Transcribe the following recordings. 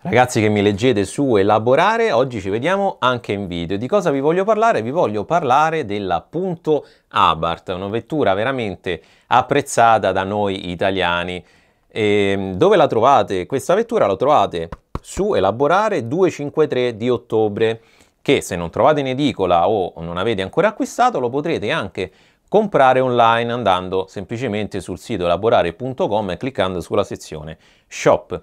Ragazzi che mi leggete su Elaborare, oggi ci vediamo anche in video. Di cosa vi voglio parlare? Vi voglio parlare della Punto Abart, una vettura veramente apprezzata da noi italiani. E ehm, dove la trovate? Questa vettura la trovate su Elaborare 253 di ottobre, che se non trovate in edicola o non avete ancora acquistato lo potrete anche comprare online andando semplicemente sul sito elaborare.com e cliccando sulla sezione shop.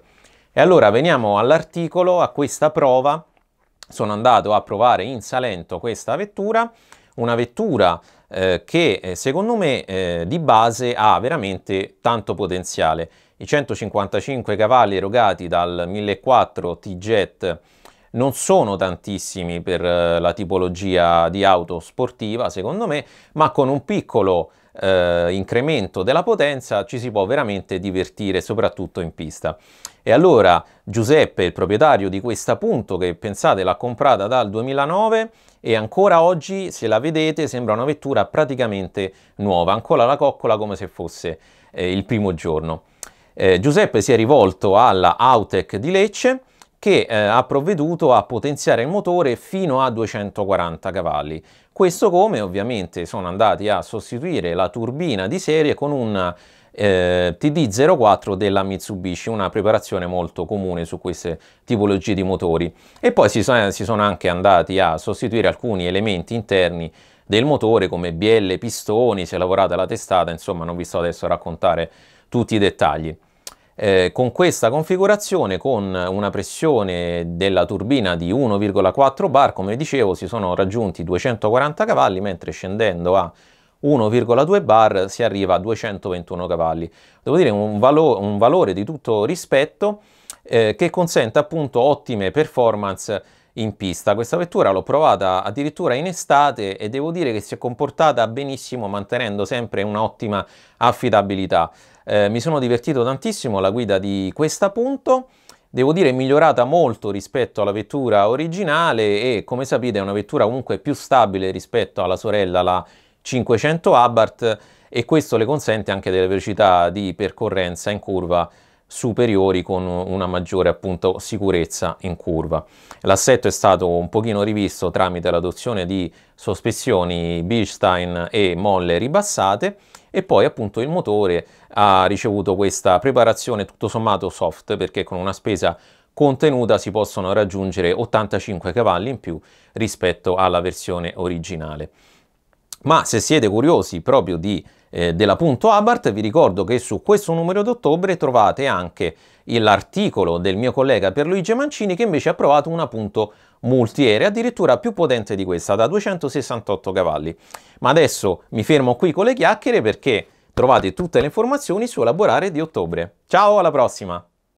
E allora veniamo all'articolo, a questa prova. Sono andato a provare in Salento questa vettura, una vettura eh, che eh, secondo me eh, di base ha veramente tanto potenziale. I 155 cavalli erogati dal 1004 T-Jet non sono tantissimi per eh, la tipologia di auto sportiva, secondo me, ma con un piccolo eh, incremento della potenza ci si può veramente divertire, soprattutto in pista. E allora Giuseppe, il proprietario di questa Punto, che pensate l'ha comprata dal 2009 e ancora oggi, se la vedete, sembra una vettura praticamente nuova, ancora la coccola come se fosse eh, il primo giorno. Eh, Giuseppe si è rivolto alla Autec di Lecce, che eh, ha provveduto a potenziare il motore fino a 240 cavalli. Questo come ovviamente sono andati a sostituire la turbina di serie con un eh, TD04 della Mitsubishi, una preparazione molto comune su queste tipologie di motori. E poi si, si sono anche andati a sostituire alcuni elementi interni del motore come bielle, pistoni, si è lavorata la testata, insomma non vi sto adesso a raccontare tutti i dettagli. Eh, con questa configurazione, con una pressione della turbina di 1,4 bar, come dicevo, si sono raggiunti 240 cavalli, mentre scendendo a 1,2 bar si arriva a 221 cavalli. Devo dire un, valo un valore di tutto rispetto eh, che consente appunto ottime performance in pista. Questa vettura l'ho provata addirittura in estate e devo dire che si è comportata benissimo mantenendo sempre un'ottima affidabilità. Eh, mi sono divertito tantissimo alla guida di questa punto devo dire migliorata molto rispetto alla vettura originale e come sapete è una vettura comunque più stabile rispetto alla sorella la 500 Abarth e questo le consente anche delle velocità di percorrenza in curva superiori con una maggiore appunto sicurezza in curva. L'assetto è stato un pochino rivisto tramite l'adozione di sospensioni Bilstein e molle ribassate e poi appunto il motore ha ricevuto questa preparazione tutto sommato soft perché con una spesa contenuta si possono raggiungere 85 cavalli in più rispetto alla versione originale ma se siete curiosi proprio di, eh, dell'appunto Abart, vi ricordo che su questo numero d'ottobre trovate anche l'articolo del mio collega Pierluigi Mancini che invece ha provato una Punto multiaerea, addirittura più potente di questa, da 268 cavalli. Ma adesso mi fermo qui con le chiacchiere perché trovate tutte le informazioni su Laborare di ottobre. Ciao, alla prossima!